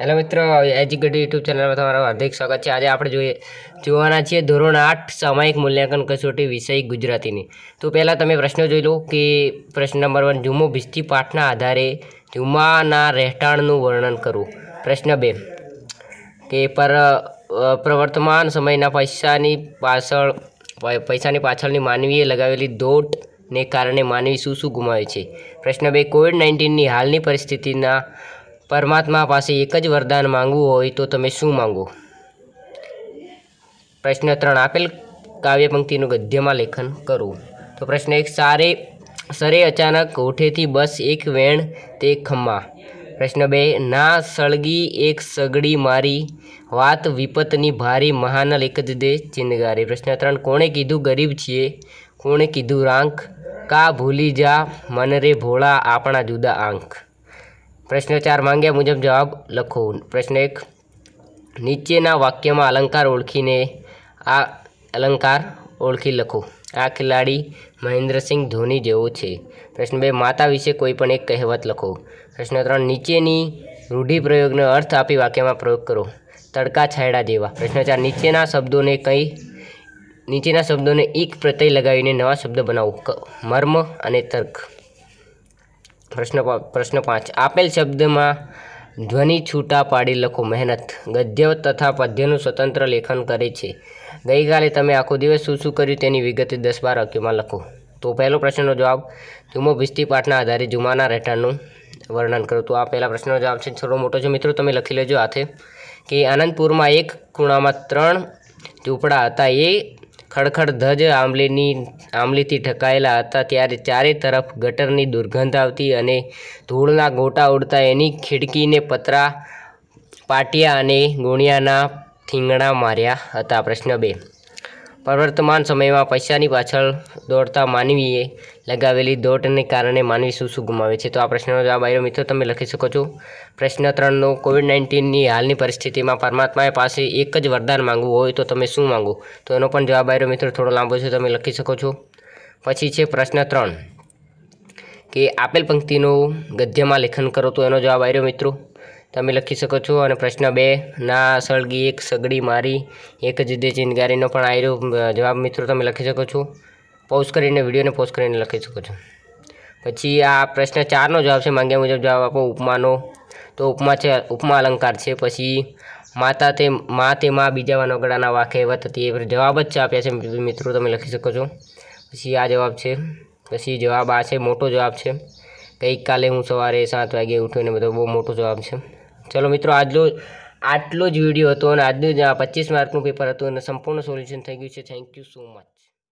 hello મિત્રો educative YouTube ચેનલમાં તમારું હાર્દિક સ્વાગત છે આજે આપણે જોઈએ જોવાના છીએ ધોરણ આઠ સામાયિક મૂલ્યાંકન કસોટી વિષય ગુજરાતીની તો પહેલાં તમે પ્રશ્ન જોઈ લો કે પ્રશ્ન નંબર વન જુમો ભિસ્તી પાઠના આધારે જુમાના રહેઠાણનું વર્ણન કરવું પ્રશ્ન બે કે પર પ્રવર્તમાન સમયના પૈસાની પાછળ પૈસાની પાછળની માનવીએ લગાવેલી દોટને કારણે માનવી શું શું ગુમાવે છે પ્રશ્ન બે કોવિડ નાઇન્ટીનની હાલની પરિસ્થિતિના પરમાત્મા પાસે એક જ વરદાન માંગવું હોય તો તમે શું માંગો પ્રશ્ન ત્રણ આપેલ કાવ્ય પંક્તિનું ગદ્યમાં લેખન કરવું તો પ્રશ્ન એક સારે સરે અચાનક હોઠેથી બસ એક વેણ તે ખમ્મા પ્રશ્ન બે ના સળગી એક સગડી મારી વાત વિપતની ભારી મહાન લેખત દે ચિનગારી પ્રશ્ન ત્રણ કોણે કીધું ગરીબ છીએ કોણે કીધું રાંખ કા ભૂલી જા મન રે ભોળા આપણા જુદા આંખ પ્રશ્ન ચાર માંગ્યા મુજબ જવાબ લખો પ્રશ્ન એક નીચેના વાક્યમાં અલંકાર ઓળખીને આ અલંકાર ઓળખી લખો આ ખેલાડી મહેન્દ્રસિંહ ધોની જેવો છે પ્રશ્ન બે માતા વિશે કોઈ પણ એક કહેવત લખો પ્રશ્ન ત્રણ નીચેની રૂઢિપ્રયોગનો અર્થ આપી વાક્યમાં પ્રયોગ કરો તડકા છાયડા જેવા પ્રશ્ન ચાર નીચેના શબ્દોને કંઈ નીચેના શબ્દોને એક પ્રત્યય લગાવીને નવા શબ્દ બનાવો મર્મ અને તર્ક પ્રશ્ન પ્રશ્ન પાંચ આપેલ શબ્દમાં ધ્વનિ છૂટા પાડી લખો મહેનત ગદ્ય તથા પદ્યનું સ્વતંત્ર લેખન કરે છે ગઈકાલે તમે આખો દિવસ શું શું કર્યું તેની વિગતે દસ બાર વાક્યોમાં લખો તો પહેલો પ્રશ્નનો જવાબ જુમો ભિસ્તી પાઠના આધારે જુમાના રહેઠાણનું વર્ણન કરો તો આ પહેલા પ્રશ્નનો જવાબ છે થોડો મોટો છે મિત્રો તમે લખી લેજો હાથે કે આનંદપુરમાં એક ખૂણામાં ત્રણ ઝૂંપડા હતા એ ખડખડ ધજ આંબલીની આંબલીથી ઢકાયેલા હતા ત્યારે ચારે તરફ ગટરની દુર્ગંધ આવતી અને ધૂળના ગોટા ઉડતા એની ખીડકીને પતરા પાટિયા અને ગુણિયાના થીંગણા માર્યા હતા પ્રશ્ન બે પ્રવર્તમાન સમયમાં પૈસાની પાછળ દોડતા માનવીએ લગાવેલી દોટને કારણે માનવી શું શું ગુમાવે છે તો આ પ્રશ્નનો જવાબ આવ્યો મિત્રો તમે લખી શકો છો પ્રશ્ન ત્રણનો કોવિડ નાઇન્ટીનની હાલની પરિસ્થિતિમાં પરમાત્માએ પાસે એક જ વરદાન માંગવું હોય તો તમે શું માંગો તો એનો પણ જવાબ આવ્યો મિત્રો થોડો લાંબો છે તમે લખી શકો છો પછી છે પ્રશ્ન ત્રણ કે આપેલ પંક્તિનું ગદ્યમાં લેખન કરો તો એનો જવાબ આવ્યો મિત્રો તમે લખી શકો છો અને પ્રશ્ન બે ના સળગી એક સગડી મારી એક જુદે ચિંદગારીનો પણ આયરો જવાબ મિત્રો તમે લખી શકો છો પોઝ કરીને વિડીયોને પોઝ કરીને લખી શકો છો પછી આ પ્રશ્ન ચારનો જવાબ છે માંગ્યા મુજબ જવાબ આપો ઉપમાનો તો ઉપમા છે ઉપમા અલંકાર છે પછી માતા તે મા તે મા બીજા વાનોગડાના વા કહેવત હતી એ જવાબ જ આપ્યા છે મિત્રો તમે લખી શકો છો પછી આ જવાબ છે પછી જવાબ આ છે મોટો જવાબ છે કંઈક કાલે હું સવારે સાત વાગે ઉઠ્યો ને બધો બહુ મોટો જવાબ છે ચલો મિત્રો આજનો આટલો જ વિડીયો હતો અને આજનું જ પચીસ માર્કનું પેપર હતું અને સંપૂર્ણ સોલ્યુશન થઈ ગયું છે થેન્ક યુ સો મચ